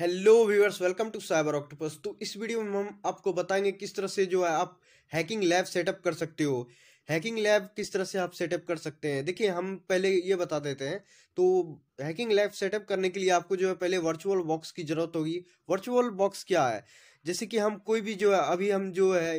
hello viewers welcome to cyber octopus तो इस video में हम आपको बताएंगे किस तरह से जो है आप हैकिंग लैब सेटअप कर सकते हो हैकिंग लैब किस तरह से आप सेटअप कर सकते हैं देखिए हम पहले ये बता देते हैं तो हैकिंग लैब सेटअप करने के लिए आपको जो है पहले वर्चुअल बॉक्स की ज़रूरत होगी वर्चुअल बॉक्स क्या है जैसे कि हम कोई भी जो है अभी हम जो है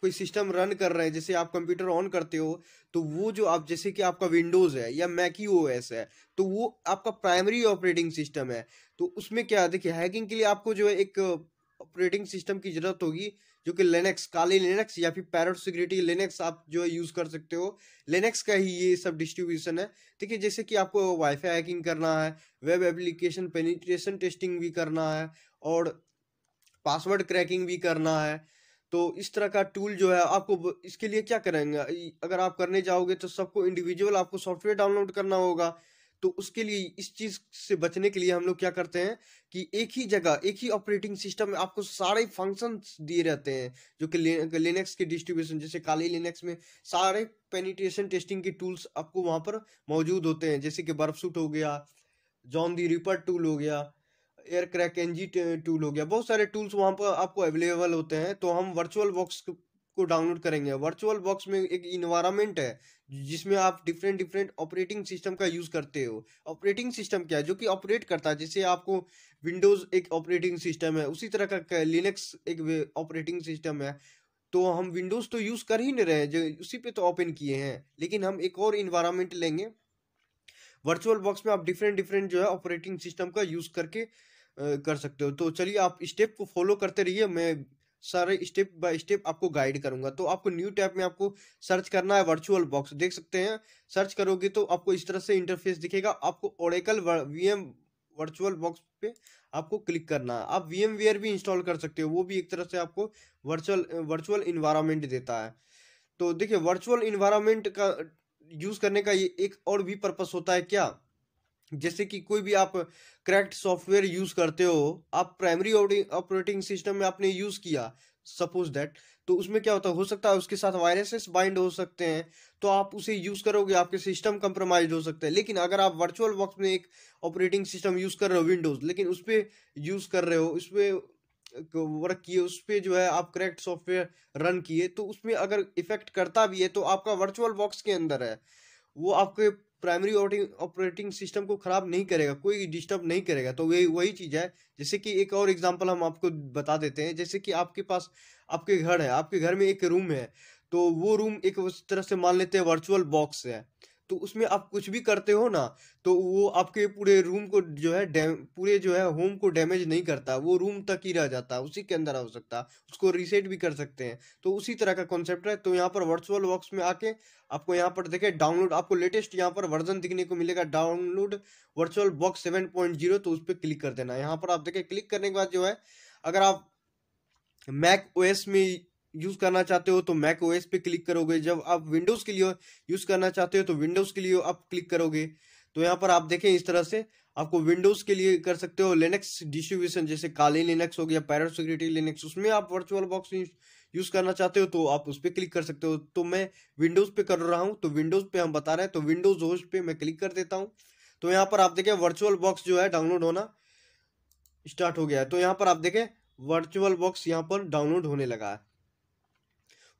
कोई सिस्टम रन कर रहे हैं जैसे आप कंप्यूटर ऑन करते हो तो वो जो आप जैसे कि आपका विंडोज़ है या मैकी ओ है तो वो आपका प्राइमरी ऑपरेटिंग सिस्टम है तो उसमें क्या है देखिए हैकिंग के लिए आपको जो है एक ऑपरेटिंग सिस्टम की जरूरत होगी जो कि लेनेक्स काली लेनेक्स या फिर पैरट सिक्योरिटी लेनेक्स आप जो है यूज़ कर सकते हो लेनेक्स का ही ये सब डिस्ट्रीब्यूशन है ठीक है जैसे कि आपको वाईफाई हैकिंग करना है वेब एप्लीकेशन पेनिट्रेशन टेस्टिंग भी करना है और पासवर्ड क्रैकिंग भी करना है तो इस तरह का टूल जो है आपको इसके लिए क्या करेंगे अगर आप करने जाओगे तो सबको इंडिविजुअल आपको सॉफ्टवेयर डाउनलोड करना होगा तो उसके लिए इस चीज़ से बचने के लिए हम लोग क्या करते हैं कि एक ही जगह एक ही ऑपरेटिंग सिस्टम में आपको सारे फंक्शन दिए रहते हैं जो कि लिनक्स के डिस्ट्रीब्यूशन जैसे काली लिनक्स में सारे पेनिट्रेशन टेस्टिंग के टूल्स आपको वहां पर मौजूद होते हैं जैसे कि बर्फ सूट हो गया जॉन दी रिपर टूल हो गया एयर क्रैक एनजी टूल हो गया बहुत सारे टूल्स वहां पर आपको अवेलेबल होते हैं तो हम वर्चुअल बॉक्स को डाउनलोड करेंगे वर्चुअल बॉक्स में एक इन्वायरमेंट है जिसमें आप डिफरेंट डिफरेंट ऑपरेटिंग सिस्टम का यूज़ करते हो ऑपरेटिंग सिस्टम क्या है जो कि ऑपरेट करता है जैसे आपको विंडोज़ एक ऑपरेटिंग सिस्टम है उसी तरह का लिनक्स एक ऑपरेटिंग सिस्टम है तो हम विंडोज़ तो यूज़ कर ही नहीं रहे हैं उसी पे तो ओपन किए हैं लेकिन हम एक और इन्वायरमेंट लेंगे वर्चुअल बॉक्स में आप डिफरेंट डिफरेंट जो है ऑपरेटिंग सिस्टम का यूज़ करके कर सकते हो तो चलिए आप स्टेप को फॉलो करते रहिए मैं सारे स्टेप बाय स्टेप आपको गाइड करूंगा तो आपको न्यू टैब में आपको सर्च करना है वर्चुअल बॉक्स देख सकते हैं सर्च करोगे तो आपको इस तरह से इंटरफेस दिखेगा आपको ओरेकल एम वर्चुअल बॉक्स पे आपको क्लिक करना है आप वी भी इंस्टॉल कर सकते हो वो भी एक तरह से आपको वर्चुअल वर्चुअल इन्वायरमेंट देता है तो देखिए वर्चुअल इन्वायरमेंट का यूज़ करने का ये एक और भी पर्पस होता है क्या जैसे कि कोई भी आप करेक्ट सॉफ्टवेयर यूज़ करते हो आप प्राइमरी ऑपरेटिंग सिस्टम में आपने यूज़ किया सपोज दैट तो उसमें क्या होता है हो सकता है उसके साथ वायरसेस बाइंड हो सकते हैं तो आप उसे यूज़ करोगे आपके सिस्टम कंप्रोमाइज हो सकता है लेकिन अगर आप वर्चुअल वर्क में एक ऑपरेटिंग सिस्टम यूज़ कर रहे हो विंडोज़ लेकिन उस पर यूज़ कर रहे हो उस पर वर्क किए उस पर जो है आप करेक्ट सॉफ्टवेयर रन किए तो उसमें अगर इफेक्ट करता भी है तो आपका वर्चुअल बॉक्स के अंदर है वो आपके प्राइमरी ऑपरेटिंग सिस्टम को ख़राब नहीं करेगा कोई डिस्टर्ब नहीं करेगा तो वही वही चीज़ है जैसे कि एक और एग्जांपल हम आपको बता देते हैं जैसे कि आपके पास आपके घर है आपके घर में एक रूम है तो वो रूम एक तरह से मान लेते हैं वर्चुअल बॉक्स है तो उसमें आप कुछ भी करते हो ना तो वो आपके पूरे रूम को जो है पूरे जो है होम को डैमेज नहीं करता वो रूम तक ही रह जाता उसी के अंदर हो सकता उसको रीसेट भी कर सकते हैं तो उसी तरह का कॉन्सेप्ट है तो यहाँ पर वर्चुअल बॉक्स में आके आपको यहाँ पर देखे डाउनलोड आपको लेटेस्ट यहाँ पर वर्जन दिखने को मिलेगा download virtual box seven point zero तो उस पर क्लिक कर देना यहाँ पर आप देखें क्लिक करने के बाद जो है अगर आप मैक ओएस में यूज़ करना चाहते हो तो मैक ओएस पे क्लिक करोगे जब आप विंडोज़ के लिए यूज़ करना चाहते हो तो विंडोज़ के लिए आप क्लिक करोगे तो यहाँ पर आप देखें इस तरह से आपको विंडोज़ के लिए कर सकते हो लिनक्स डिस्ट्रीब्यूशन जैसे काली लिनक्स हो गया सिक्योरिटी लिनक्स उसमें आप वर्चुअल बॉक्स यूज़ करना चाहते हो तो आप उस पर क्लिक कर सकते हो तो मैं विंडोज़ पे कर रहा हूँ तो विंडोज़ पे हम बता रहे हैं तो विंडोज़ होस्ट पे मैं क्लिक कर देता हूँ तो यहाँ पर आप देखें वर्चुअल बॉक्स जो है डाउनलोड होना स्टार्ट हो गया है तो यहाँ पर आप देखें वर्चुअल बॉक्स यहाँ पर डाउनलोड होने लगा है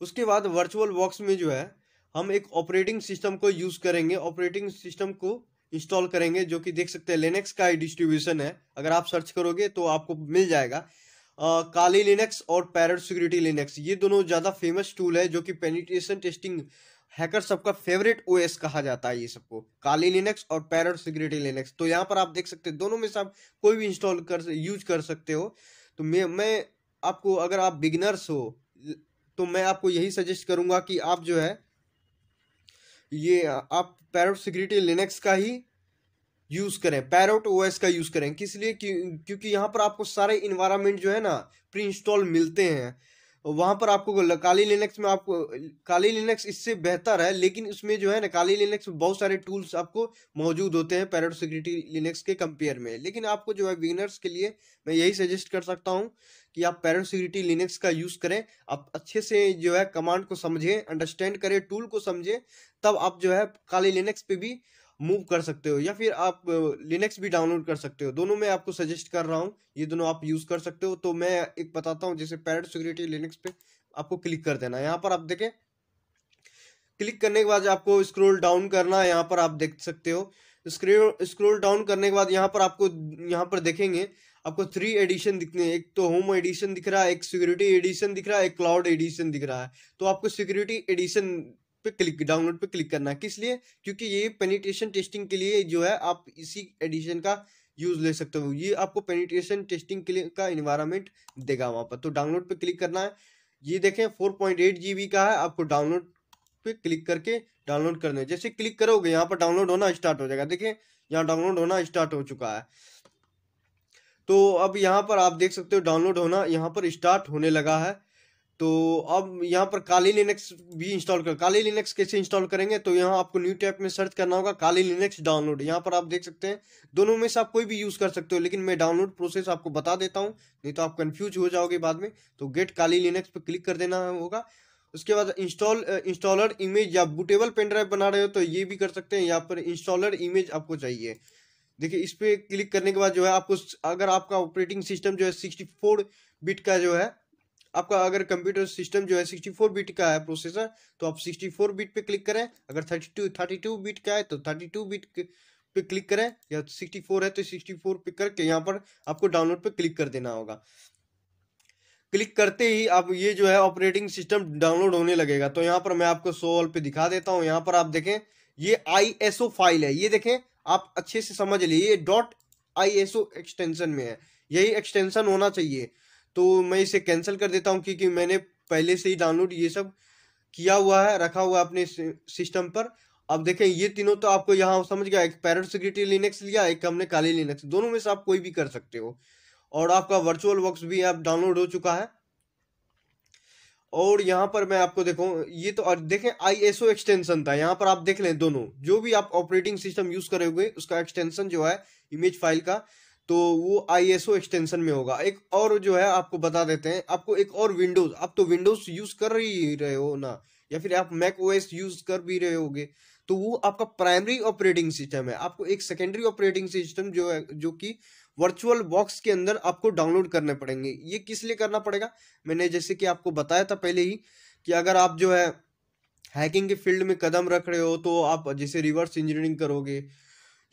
उसके बाद वर्चुअल बॉक्स में जो है हम एक ऑपरेटिंग सिस्टम को यूज़ करेंगे ऑपरेटिंग सिस्टम को इंस्टॉल करेंगे जो कि देख सकते हैं लिनक्स का ही डिस्ट्रीब्यूशन है अगर आप सर्च करोगे तो आपको मिल जाएगा आ, काली लिनक्स और पैरट सिक्योरिटी लिनक्स ये दोनों ज़्यादा फेमस टूल है जो कि पेनिटेशन टेस्टिंग हैकर सबका फेवरेट ओएस कहा जाता है ये सबको काली लिनक्स और पैरट सिक्योरिटी लिनक्स तो यहाँ पर आप देख सकते हैं दोनों में से आप कोई भी इंस्टॉल कर यूज कर सकते हो तो मैं मैं आपको अगर आप बिगनर्स हो तो मैं आपको यही सजेस्ट करूंगा कि आप जो है ये आप पैरोट सिक्योरिटी लिनक्स का ही यूज़ करें पैरोट ओएस का यूज़ करें किस लिए क्योंकि यहाँ पर आपको सारे इन्वायरमेंट जो है ना प्री इंस्टॉल मिलते हैं वहाँ पर आपको काली लिनक्स में आपको काली लिनक्स इससे बेहतर है लेकिन उसमें जो है ना काली लिनक्स में बहुत सारे टूल्स आपको मौजूद होते हैं पैराडो सिक्योरिटी लिनक्स के कंपेयर में लेकिन आपको जो है बिगिनर्स के लिए मैं यही सजेस्ट कर सकता हूँ कि आप पैराडो सिक्योरिटी लिनक्स का यूज़ करें आप अच्छे से जो है कमांड को समझें अंडरस्टैंड करें टूल को समझें तब आप जो है काली लिनक्स पर भी मूव कर सकते हो या फिर आप लिनक्स भी डाउनलोड कर सकते हो दोनों में आपको सजेस्ट कर रहा हूँ ये दोनों आप यूज़ कर सकते हो तो मैं एक बताता हूँ जैसे पैरेट सिक्योरिटी लिनक्स पे आपको क्लिक कर देना यहाँ पर आप देखें क्लिक करने के बाद आपको स्क्रोल डाउन करना है यहाँ पर आप देख सकते हो स्क्रोल स्क्रोल डाउन करने के बाद यहाँ पर आपको यहाँ पर देखेंगे आपको थ्री एडिशन दिखने एक तो होम एडिशन दिख रहा है एक सिक्योरिटी एडिशन दिख रहा है एक क्लाउड एडिशन दिख रहा है तो आपको सिक्योरिटी एडिशन पे क्लिक डाउनलोड पे क्लिक करना है किस लिए क्योंकि ये पेनिट्रेशन टेस्टिंग के लिए जो है आप इसी एडिशन का यूज़ ले सकते हो ये आपको पेनिट्रेशन टेस्टिंग के लिए का इन्वायरमेंट देगा वहाँ पर तो डाउनलोड पे क्लिक करना है ये देखें four point eight G B का है आपको डाउनलोड पे क्लिक करके डाउनलोड करना है जैसे क्लिक करोगे यहाँ पर डाउनलोड होना स्टार्ट हो जाएगा देखें यहाँ डाउनलोड होना स्टार्ट हो चुका है तो अब यहाँ पर आप देख सकते हो डाउनलोड होना यहाँ पर स्टार्ट होने लगा है तो अब यहाँ पर काली लिनक्स भी इंस्टॉल कर काली लिनक्स कैसे इंस्टॉल करेंगे तो यहाँ आपको न्यू टैप में सर्च करना होगा काली लिनक्स डाउनलोड यहाँ पर आप देख सकते हैं दोनों में से आप कोई भी यूज़ कर सकते हो लेकिन मैं डाउनलोड प्रोसेस आपको बता देता हूँ नहीं तो आप कन्फ्यूज हो जाओगे बाद में तो गेट काली लिनक्स पर क्लिक कर देना होगा उसके बाद इंस्टॉल इंस्टॉलर इमेज या बुटेबल पेन ड्राइव बना रहे हो तो ये भी कर सकते हैं यहाँ पर इंस्टॉलर इमेज आपको चाहिए देखिए इस पर क्लिक करने के बाद जो है आपको अगर आपका ऑपरेटिंग सिस्टम जो है सिक्सटी फोर बिट का जो है आपका अगर कंप्यूटर सिस्टम जो है 64 बिट का है प्रोसेसर तो आप 64 बिट पे क्लिक करें अगर 32 32 बिट का है तो 32 बिट पे क्लिक करें या 64 है तो 64 पे करके यहाँ पर आपको डाउनलोड पे क्लिक कर देना होगा क्लिक करते ही आप ये जो है ऑपरेटिंग सिस्टम डाउनलोड होने लगेगा तो यहाँ पर मैं आपको सोल पे दिखा देता हूँ यहाँ पर आप देखें ये आई फाइल है ये देखें आप अच्छे से समझ लिए डॉट आई एक्सटेंशन में है यही एक्सटेंशन होना चाहिए तो मैं इसे कैंसिल कर देता हूँ क्योंकि मैंने पहले से ही डाउनलोड ये सब किया हुआ है रखा हुआ है अपने सिस्टम पर अब देखें ये तीनों तो आपको यहाँ समझ गया एक पैरट सिक्योरिटी लिनक्स लिया एक हमने काली लिनक्स दोनों में से आप कोई भी कर सकते हो और आपका वर्चुअल वर्क भी आप डाउनलोड हो चुका है और यहाँ पर मैं आपको देखो ये तो और देखें आई एस ओ एक्सटेंशन था यहाँ पर आप देख लें दोनों जो भी आप ऑपरेटिंग सिस्टम यूज करोगे उसका एक्सटेंशन जो है इमेज फाइल का तो वो आई एस ओ एक्सटेंशन में होगा एक और जो है आपको बता देते हैं आपको एक और विंडोज आप तो विंडोज यूज कर ही रहे हो ना या फिर आप मैक ओएस यूज कर भी रहे होगे तो वो आपका प्राइमरी ऑपरेटिंग सिस्टम है आपको एक सेकेंडरी ऑपरेटिंग सिस्टम जो है जो कि वर्चुअल बॉक्स के अंदर आपको डाउनलोड करने पड़ेंगे ये किस लिए करना पड़ेगा मैंने जैसे कि आपको बताया था पहले ही कि अगर आप जो है हैकिंग के फील्ड में कदम रख रहे हो तो आप जैसे रिवर्स इंजीनियरिंग करोगे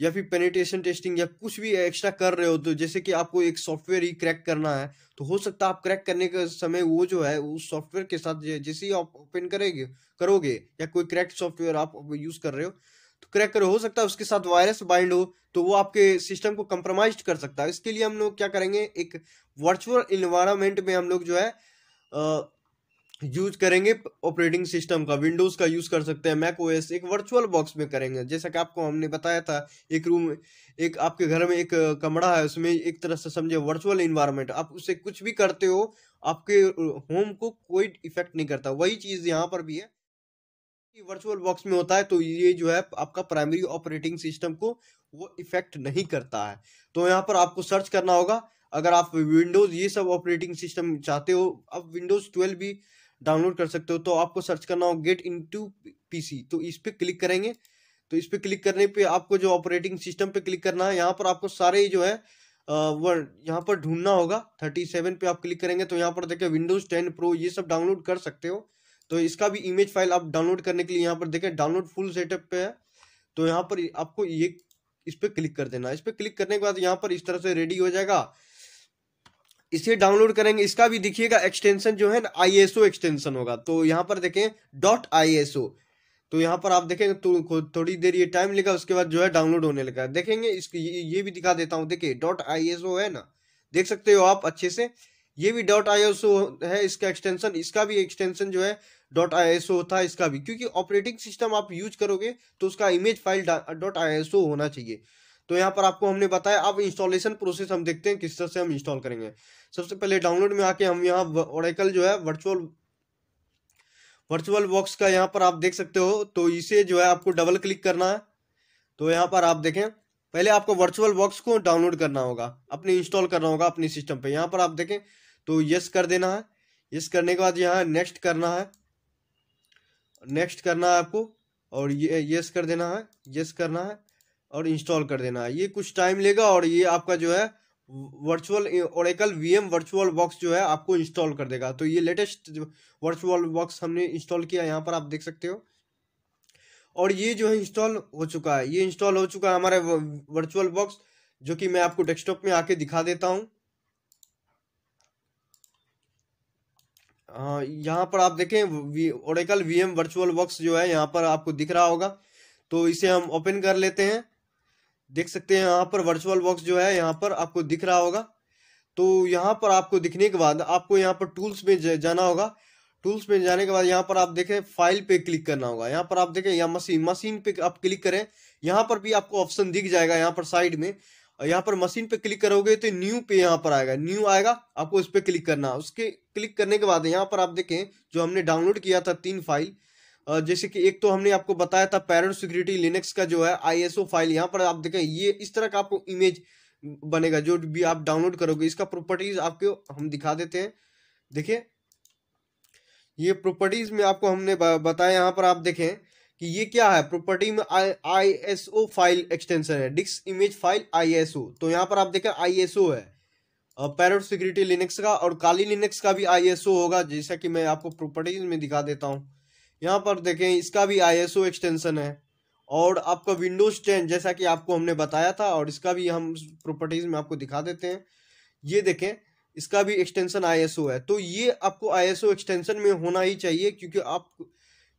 या फिर पेनिटेशन टेस्टिंग या कुछ भी एक्स्ट्रा कर रहे हो तो जैसे कि आपको एक सॉफ्टवेयर ही क्रैक करना है तो हो सकता है आप क्रैक करने के समय वो जो है उस सॉफ्टवेयर के साथ जैसे ही आप ओपन करेंगे करोगे या कोई क्रैक सॉफ्टवेयर आप यूज़ कर रहे हो तो क्रैक करो हो सकता है उसके साथ वायरस बाइंड हो तो वो आपके सिस्टम को कंप्रोमाइज कर सकता है इसके लिए हम लोग क्या करेंगे एक वर्चुअल इन्वायरमेंट में हम लोग जो है यूज करेंगे ऑपरेटिंग सिस्टम का विंडोज़ का यूज़ कर सकते हैं मैक ओएस एक वर्चुअल बॉक्स में करेंगे जैसा कि आपको हमने बताया था एक रूम एक आपके घर में एक कमरा है उसमें एक तरह से समझे वर्चुअल इन्वायरमेंट आप उसे कुछ भी करते हो आपके होम को कोई इफेक्ट नहीं करता वही चीज़ यहाँ पर भी है वर्चुअल बॉक्स में होता है तो ये जो है आपका प्राइमरी ऑपरेटिंग सिस्टम को वो इफेक्ट नहीं करता है तो यहाँ पर आपको सर्च करना होगा अगर आप विंडोज़ ये सब ऑपरेटिंग सिस्टम चाहते हो अब विंडोज़ ट्वेल्व भी डाउनलोड कर सकते हो तो आपको सर्च करना हो गेट इन टू तो इस पर क्लिक करेंगे तो इस पर क्लिक करने पे आपको जो ऑपरेटिंग सिस्टम पे क्लिक करना है यहाँ पर आपको सारे जो है वर्ड यहाँ पर ढूंढना होगा थर्टी सेवन पे आप क्लिक करेंगे तो यहाँ पर देखें विंडोज टेन प्रो ये सब डाउनलोड कर सकते हो तो इसका भी इमेज फाइल आप डाउनलोड करने के लिए यहाँ पर देखें डाउनलोड फुल सेटअप पे है तो यहाँ पर आपको ये इस पर क्लिक कर देना इस पर क्लिक करने के बाद यहाँ पर इस तरह से रेडी हो जाएगा इसे डाउनलोड करेंगे इसका भी देखिएगा एक्सटेंशन जो है ना आई एक्सटेंशन होगा तो यहाँ पर देखें डॉट आई तो यहाँ पर आप देखेंगे तो थोड़ी देर ये टाइम लेगा उसके बाद जो है डाउनलोड होने लगा देखेंगे इसको ये भी दिखा देता हूँ देखिए डॉट आई है ना देख सकते हो आप अच्छे से ये भी डॉट आई है इसका एक्सटेंशन इसका भी एक्सटेंशन जो है डॉट आई होता है इसका भी क्योंकि ऑपरेटिंग सिस्टम आप यूज करोगे तो उसका इमेज फाइल डॉट आई होना चाहिए तो यहाँ पर आपको हमने बताया अब इंस्टॉलेशन प्रोसेस हम देखते हैं किस तरह से हम इंस्टॉल करेंगे सबसे पहले डाउनलोड में आके हम यहाँ ओरेकल जो है वर्चुअल वर्चुअल बॉक्स का यहाँ पर आप देख सकते हो तो इसे जो है आपको डबल क्लिक करना है तो यहाँ पर आप देखें पहले आपको वर्चुअल बॉक्स को डाउनलोड करना होगा अपने इंस्टॉल करना होगा अपने सिस्टम पे यहाँ पर आप देखें तो यस कर देना है यस करने के बाद यहाँ नेक्स्ट करना है नेक्स्ट करना है आपको और ये यस कर देना है यस करना है और इंस्टॉल कर देना ये कुछ टाइम लेगा और ये आपका जो है virtual V VM virtual box जो है आपको इंस्टॉल कर देगा तो ये लेटेस्ट वर्चुअल बॉक्स हमने इंस्टॉल किया यहाँ पर आप देख सकते हो और ये जो है इंस्टॉल हो चुका है ये इंस्टॉल हो चुका है हमारे वर्चुअल बॉक्स जो कि मैं आपको डेस्कटॉप में आके दिखा देता हूँ हाँ, यहाँ पर आप देखें ओरेकल वीएम वर्चुअल बॉक्स जो है यहाँ पर आपको दिख रहा होगा तो इसे हम ओपन कर लेते हैं देख सकते हैं यहाँ पर वर्चुअल बॉक्स जो है यहाँ पर आपको दिख रहा होगा तो यहाँ पर आपको दिखने के बाद आपको यहाँ पर टूल्स में जाना होगा टूल्स में जाने के बाद यहाँ पर आप देखें फाइल पे क्लिक करना होगा यहाँ पर आप देखें या मशीन मशीन पे आप क्लिक करें यहाँ पर भी आपको ऑप्शन दिख जाएगा यहाँ पर साइड में यहाँ पर मशीन पे क्लिक करोगे तो न्यू पे यहाँ पर आएगा न्यू आएगा आपको उस पर क्लिक करना उसके क्लिक करने के बाद यहाँ पर आप देखें जो हमने डाउनलोड किया था तीन फाइल जैसे कि एक तो हमने आपको बताया था पैरेंट सिक्योरिटी लिनक्स का जो है आईएसओ फाइल यहाँ पर आप देखें ये इस तरह का आपको इमेज बनेगा जो भी आप डाउनलोड करोगे इसका प्रॉपर्टीज आपको हम दिखा देते हैं देखिए ये प्रॉपर्टीज में आपको हमने बताया यहाँ पर आप देखें कि ये क्या है प्रॉपर्टी में I S O file extension है disk image file I S O तो यहाँ पर आप देखें आई एस ओ है पैरेंट सिक्योरिटी लिनक्स का और काली लिनक्स का भी आई एस ओ होगा जैसा कि मैं आपको प्रॉपर्टीज में दिखा देता हूँ यहाँ पर देखें इसका भी आई एक्सटेंशन है और आपका विंडोज़ टेन जैसा कि आपको हमने बताया था और इसका भी हम प्रॉपर्टीज़ में आपको दिखा देते हैं ये देखें इसका भी एक्सटेंशन ओ है तो ये आपको ओ एक्सटेंशन में होना ही चाहिए क्योंकि आप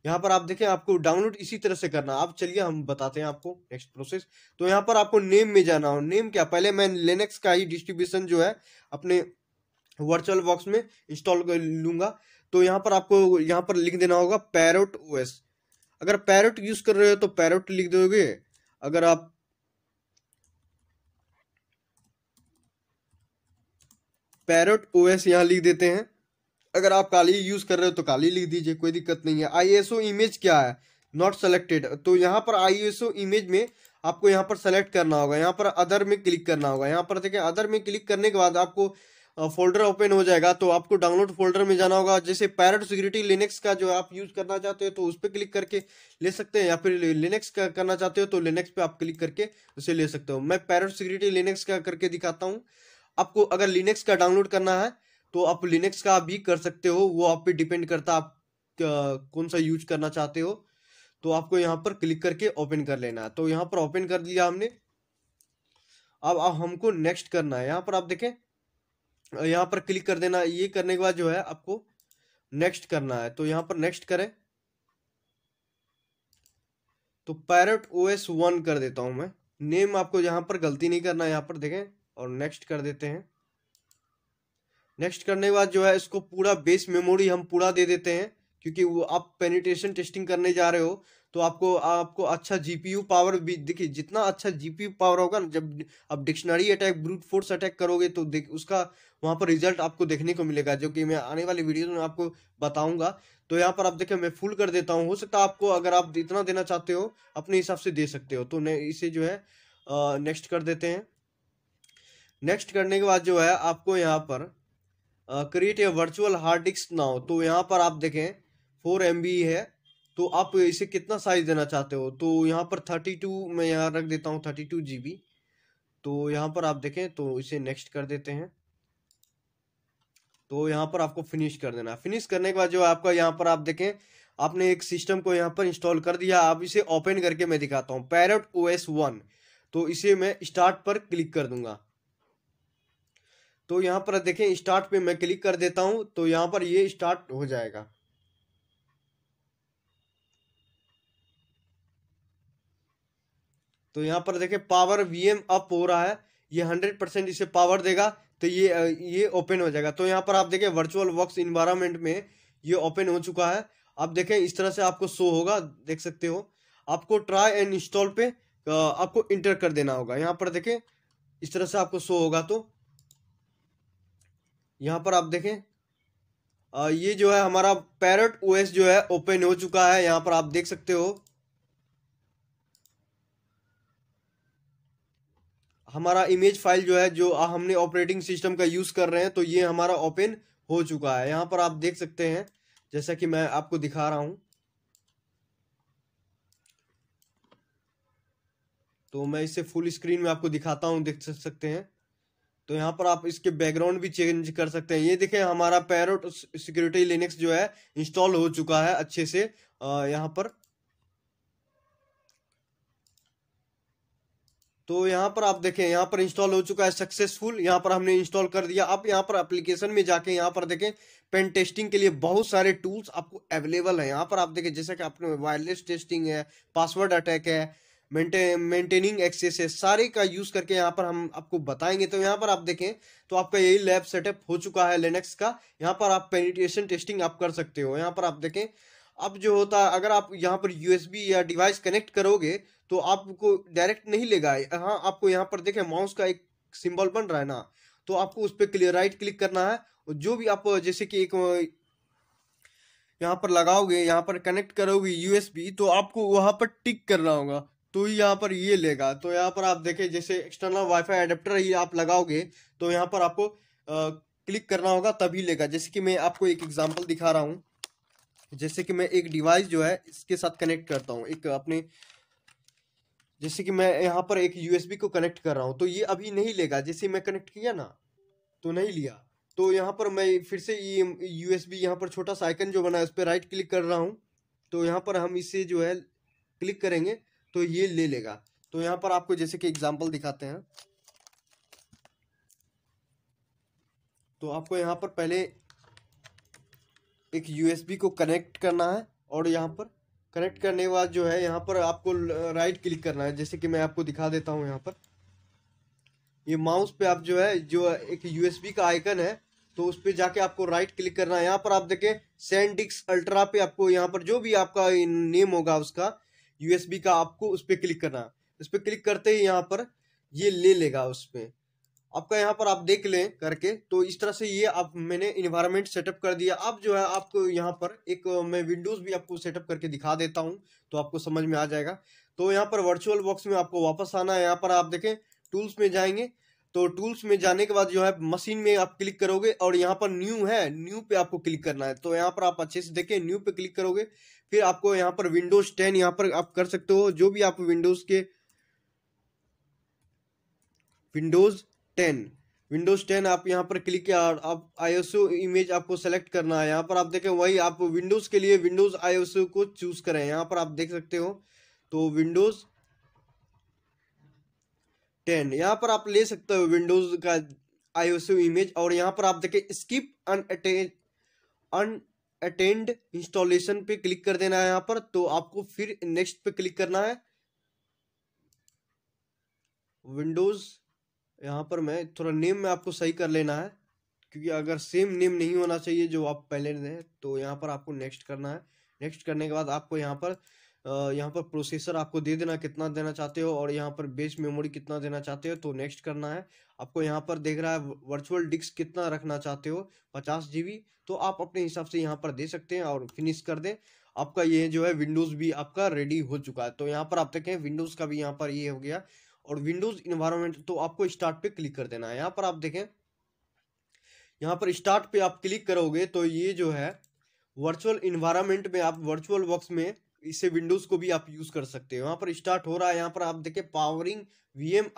यहाँ पर आप देखें आपको डाउनलोड इसी तरह से करना आप चलिए हम बताते हैं आपको नेक्स्ट प्रोसेस तो यहाँ पर आपको नेम में जाना हो नेम क्या पहले मैं लेनेक्स का ही डिस्ट्रीब्यूशन जो है अपने वर्चुअल बॉक्स में इंस्टॉल कर लूंगा तो यहाँ पर आपको यहाँ पर लिख देना होगा पैरोट ओएस अगर पैरोट यूज कर रहे हो तो पैरोट लिख दोगे अगर आप पैरोट ओएस यहाँ लिख देते हैं अगर आप काली यूज कर रहे हो तो काली लिख दीजिए कोई दिक्कत नहीं है आईएसओ इमेज क्या है नॉट सेलेक्टेड तो यहाँ पर आईएसओ इमेज में आपको यहाँ पर सेलेक्ट करना होगा यहाँ पर अदर में क्लिक करना होगा यहाँ पर देखें अदर में क्लिक करने के बाद आपको फोल्डर ओपन हो जाएगा तो आपको डाउनलोड फोल्डर में जाना होगा जैसे पैरट सिक्योरिटी लिनक्स का जो आप यूज़ करना चाहते हो तो उस पर क्लिक करके ले सकते हैं या फिर लिनक्स का करना चाहते हो तो लिनक्स पे आप क्लिक करके उसे ले सकते हो मैं पैरट सिक्योरिटी लिनक्स का करके दिखाता हूँ आपको अगर लिनक्स का डाउनलोड करना है तो आप लिनक्स का भी कर सकते हो वो आप पे डिपेंड करता आप कौन सा यूज करना चाहते हो तो आपको यहाँ पर क्लिक करके ओपन कर लेना है तो यहाँ पर ओपन कर दिया हमने अब हमको नेक्स्ट करना है यहाँ पर आप देखें यहाँ पर क्लिक कर देना ये करने के बाद जो है आपको नेक्स्ट करना है तो यहाँ पर नेक्स्ट करें तो पैरट ओ एस वन कर देता हूं मैं नेम आपको यहाँ पर गलती नहीं करना यहाँ पर देखें और नेक्स्ट कर देते हैं नेक्स्ट करने के बाद जो है इसको पूरा बेस मेमोरी हम पूरा दे देते हैं क्योंकि वो आप पेनिटेशन टेस्टिंग करने जा रहे हो तो आपको आपको अच्छा जीपीयू पावर भी देखिए जितना अच्छा जीपीयू पावर होगा ना जब आप dictionary attack brute force attack करोगे तो देख उसका वहाँ पर रिजल्ट आपको देखने को मिलेगा जो कि मैं आने वाली वीडियो में आपको बताऊंगा तो यहाँ पर आप देखिए मैं फुल कर देता हूँ हो सकता है आपको अगर आप इतना देना चाहते हो अपने हिसाब से दे सकते हो तो इसे जो है नेक्स्ट कर देते हैं नेक्स्ट करने के बाद जो है आपको यहाँ पर create a virtual hard disk now तो यहाँ पर आप देखें फोर एम है तो आप इसे कितना साइज़ देना चाहते हो तो यहाँ पर थर्टी टू मैं यहाँ रख देता हूँ थर्टी टू जी बी तो यहाँ पर आप देखें तो इसे नेक्स्ट कर देते हैं तो यहाँ पर आपको फिनिश कर देना फिनिश करने के बाद जो आपका यहाँ पर आप देखें आपने एक सिस्टम को यहाँ पर इंस्टॉल कर दिया आप इसे ओपन करके मैं दिखाता हूँ पैरट ओ एस वन तो इसे मैं स्टार्ट पर क्लिक कर दूंगा तो यहाँ पर देखें स्टार्ट पे मैं क्लिक कर देता हूँ तो यहाँ पर ये स्टार्ट हो जाएगा तो यहाँ पर देखें पावर वी अप हो रहा है ये हंड्रेड परसेंट इसे पावर देगा तो ये ये ओपन हो जाएगा तो यहाँ पर आप देखें वर्चुअल वर्क्स इन्वायरमेंट में ये ओपन हो चुका है आप देखें इस तरह से आपको शो होगा देख सकते हो आपको ट्राई एंड इंस्टॉल पे आपको इंटर कर देना होगा यहाँ पर देखें इस तरह से आपको शो होगा तो यहाँ पर आप देखें ये जो है हमारा पैरट ओएस जो है ओपन हो चुका है यहाँ पर आप देख सकते हो हमारा इमेज फाइल जो है जो हमने ऑपरेटिंग सिस्टम का यूज़ कर रहे हैं तो ये हमारा ओपन हो चुका है यहाँ पर आप देख सकते हैं जैसा कि मैं आपको दिखा रहा हूँ तो मैं इसे फुल स्क्रीन में आपको दिखाता हूँ देख सकते हैं तो यहाँ पर आप इसके बैकग्राउंड भी चेंज कर सकते हैं ये देखें हमारा पैरोट सिक्योरिटी लिनक्स जो है इंस्टॉल हो चुका है अच्छे से यहाँ पर तो यहाँ पर आप देखें यहाँ पर इंस्टॉल हो चुका है सक्सेसफुल यहाँ पर हमने इंस्टॉल कर दिया आप यहाँ पर एप्लीकेशन में जाके यहाँ पर देखें पेन टेस्टिंग के लिए बहुत सारे टूल्स आपको अवेलेबल है यहाँ पर आप देखें जैसे कि आपने वायरलेस टेस्टिंग है पासवर्ड अटैक है मेंटेनिंग एक्सेस है सारे का यूज करके यहाँ पर हम आपको बताएंगे तो यहाँ पर आप देखें तो आपका यही लैब सेटअप हो चुका है लेनेक्स का यहाँ पर आप पेनिटेशन टेस्टिंग आप कर सकते हो यहाँ पर आप देखें अब जो होता है अगर आप यहाँ पर यू या डिवाइस कनेक्ट करोगे तो आपको डायरेक्ट नहीं लेगा हाँ आपको यहाँ पर देखें माउस का एक सिंबल बन रहा है ना तो आपको उस पर क्लियर राइट क्लिक करना है और जो भी आप जैसे कि एक यहाँ पर लगाओगे यहाँ पर कनेक्ट करोगे यू तो आपको वहाँ पर टिक करना होगा तो यहाँ पर ये लेगा तो यहाँ पर आप देखें जैसे एक्सटर्नल वाईफाई अडेप्टर ही आप लगाओगे तो यहाँ पर आपको आ, क्लिक करना होगा तभी लेगा जैसे कि मैं आपको एक एग्जांपल दिखा रहा हूँ जैसे कि मैं एक डिवाइस जो है इसके साथ कनेक्ट करता हूँ एक अपने जैसे कि मैं यहाँ पर एक यूएसबी को कनेक्ट कर रहा हूँ तो ये अभी नहीं लेगा जैसे मैं कनेक्ट किया ना तो नहीं लिया तो यहाँ पर मैं फिर से ये यूएसबी यहाँ पर छोटा सा आइकन जो बना है उस पर राइट क्लिक कर रहा हूँ तो यहाँ पर हम इसे जो है क्लिक करेंगे तो ये ले लेगा तो यहाँ पर आपको जैसे कि एग्जाम्पल दिखाते हैं तो आपको यहाँ पर पहले एक यूएसबी को कनेक्ट करना है और यहाँ पर कनेक्ट करने के बाद जो है यहाँ पर आपको राइट क्लिक करना है जैसे कि मैं आपको दिखा देता हूँ यहाँ पर ये माउस पे आप जो है जो एक यूएसबी का आइकन है तो उस पर जाके आपको राइट क्लिक करना है यहाँ पर आप देखें सेंडिक्स अल्ट्रा पे आपको यहाँ पर जो भी आपका नेम होगा उसका यूएसबी का आपको उस पर क्लिक करना है उस पर क्लिक करते ही यहाँ पर ये ले लेगा उस पर आपका यहाँ पर आप देख लें करके तो इस तरह से ये आप मैंने इन्वायरमेंट सेटअप कर दिया अब जो है आपको यहाँ पर एक मैं विंडोज़ भी आपको सेटअप करके दिखा देता हूँ तो आपको समझ में आ जाएगा तो यहाँ पर वर्चुअल बॉक्स में आपको वापस आना है यहाँ पर आप देखें टूल्स में जाएंगे तो टूल्स में जाने के बाद जो है मशीन में आप क्लिक करोगे और यहाँ पर न्यू है न्यू पे आपको क्लिक करना है तो यहाँ पर आप अच्छे से देखें न्यू पे क्लिक करोगे फिर आपको यहाँ पर विंडोज़ टेन यहाँ पर आप कर सकते हो जो भी आप विंडोज़ के विंडोज़ टेन विंडोज़ टेन आप यहाँ पर क्लिक किया और आप आई इमेज आपको सेलेक्ट करना है यहाँ पर आप देखें वही आप विंडोज़ के लिए विंडोज़ आई को चूज़ करें यहाँ पर आप देख सकते हो तो विंडोज़ टेन यहाँ पर आप ले सकते हो विंडोज़ का आई इमेज और यहाँ पर आप देखें skip unattend unattend installation पे क्लिक कर देना है यहाँ पर तो आपको फिर नेक्स्ट पे क्लिक करना है विंडोज़ यहाँ पर मैं थोड़ा नेम में आपको सही कर लेना है क्योंकि अगर सेम नेम नहीं होना चाहिए जो आप पहले दें तो यहाँ पर आपको नेक्स्ट करना है नेक्स्ट करने के बाद आपको यहाँ पर यहाँ पर प्रोसेसर आपको दे देना कितना देना चाहते हो और यहाँ पर बेस मेमोरी कितना देना चाहते हो तो नेक्स्ट करना है आपको यहाँ पर देख रहा है वर्चुअल डिस्क कितना रखना चाहते हो पचास जी तो आप अपने हिसाब से यहाँ पर दे सकते हैं और फिनिश कर दें आपका ये जो है विंडोज़ भी आपका रेडी हो चुका है तो यहाँ पर आप देखें विंडोज़ का भी यहाँ पर ये हो गया और विंडोज इन्वायरमेंट तो आपको स्टार्ट पे क्लिक कर देना है यहाँ पर आप देखें यहाँ पर स्टार्ट पे आप क्लिक करोगे तो ये जो है वर्चुअल इन्वायरमेंट में आप वर्चुअल वर्क में इसे विंडोज को भी आप यूज कर सकते हैं यहाँ पर स्टार्ट हो रहा है यहाँ पर आप देखें पावरिंग वी एम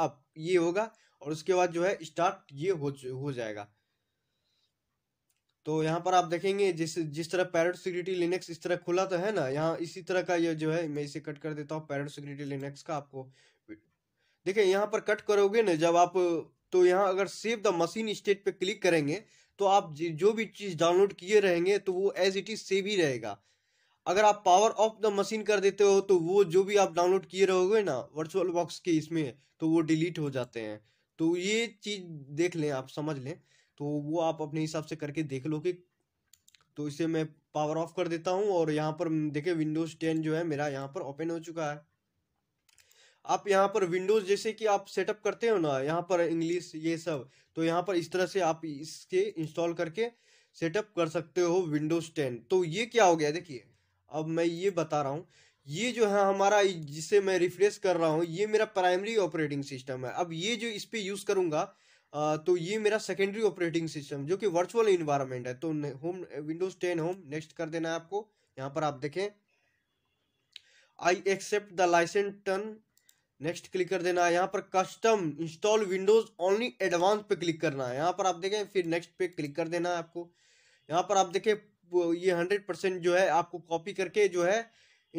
ये होगा और उसके बाद जो है स्टार्ट ये हो हो जाएगा तो यहाँ पर आप देखेंगे जिस जिस तरह पैरट सिक्योरिटी लिनक्स इस तरह खुला तो है ना यहाँ इसी तरह का ये जो है मैं इसे कट कर देता हूँ पैरट सिक्योरिटी लिनक्स का आपको देखिए यहाँ पर कट करोगे ना जब आप तो यहाँ अगर सेव द मशीन स्टेट पे क्लिक करेंगे तो आप जो भी चीज़ डाउनलोड किए रहेंगे तो वो एज इट इज़ सेव ही रहेगा अगर आप पावर ऑफ द मशीन कर देते हो तो वो जो भी आप डाउनलोड किए रहोगे ना वर्चुअल बॉक्स के इसमें तो वो डिलीट हो जाते हैं तो ये चीज़ देख लें आप समझ लें तो वो आप अपने हिसाब से करके देख लो कि तो इसे मैं पावर ऑफ कर देता हूँ और यहाँ पर देखे विंडोज़ टेन जो है मेरा यहाँ पर ओपन हो चुका है आप यहाँ पर विंडोज़ जैसे कि आप सेटअप करते हो ना यहाँ पर इंग्लिश ये सब तो यहाँ पर इस तरह से आप इसके इंस्टॉल करके सेटअप कर सकते हो विंडोज़ टेन तो ये क्या हो गया देखिए अब मैं ये बता रहा हूँ ये जो है हमारा जिसे मैं रिफ्रेश कर रहा हूँ ये मेरा प्राइमरी ऑपरेटिंग सिस्टम है अब ये जो इस पर यूज़ करूँगा तो ये मेरा सेकेंडरी ऑपरेटिंग सिस्टम जो कि वर्चुअल इन्वायरमेंट है तो home Windows ten home next कर देना है आपको यहाँ पर आप देखें I accept the license turn next click कर देना है यहाँ पर custom install Windows only advance पे क्लिक करना है यहाँ पर आप देखें फिर नेक्स्ट पे क्लिक कर देना है आपको यहाँ पर आप देखें ये हंड्रेड परसेंट जो है आपको कॉपी करके जो है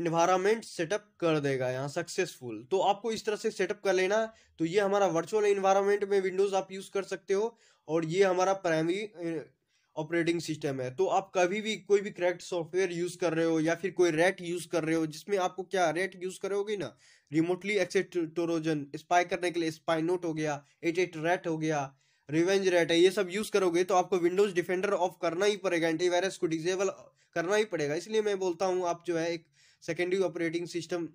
इन्वायरमेंट सेटअप कर देगा यहाँ सक्सेसफुल तो आपको इस तरह से सेटअप कर लेना तो ये हमारा वर्चुअल इन्वायरमेंट में विंडोज़ आप यूज़ कर सकते हो और ये हमारा प्राइमरी ऑपरेटिंग सिस्टम है तो आप कभी भी कोई भी क्रैक्ट सॉफ्टवेयर यूज़ कर रहे हो या फिर कोई रेट यूज़ कर रहे हो जिसमें आपको क्या रेट यूज़ करोगे ना रिमोटली टोरोजन स्पाई करने के लिए स्पाइनोट हो गया एट एट रेट हो गया रिवेंज रेट है ये सब यूज़ करोगे तो आपको विंडोज़ डिफेंडर ऑफ करना ही पड़ेगा एंटीवायरस को डिजेबल करना ही पड़ेगा इसलिए मैं बोलता हूँ आप जो है एक सेकेंडरी ऑपरेटिंग सिस्टम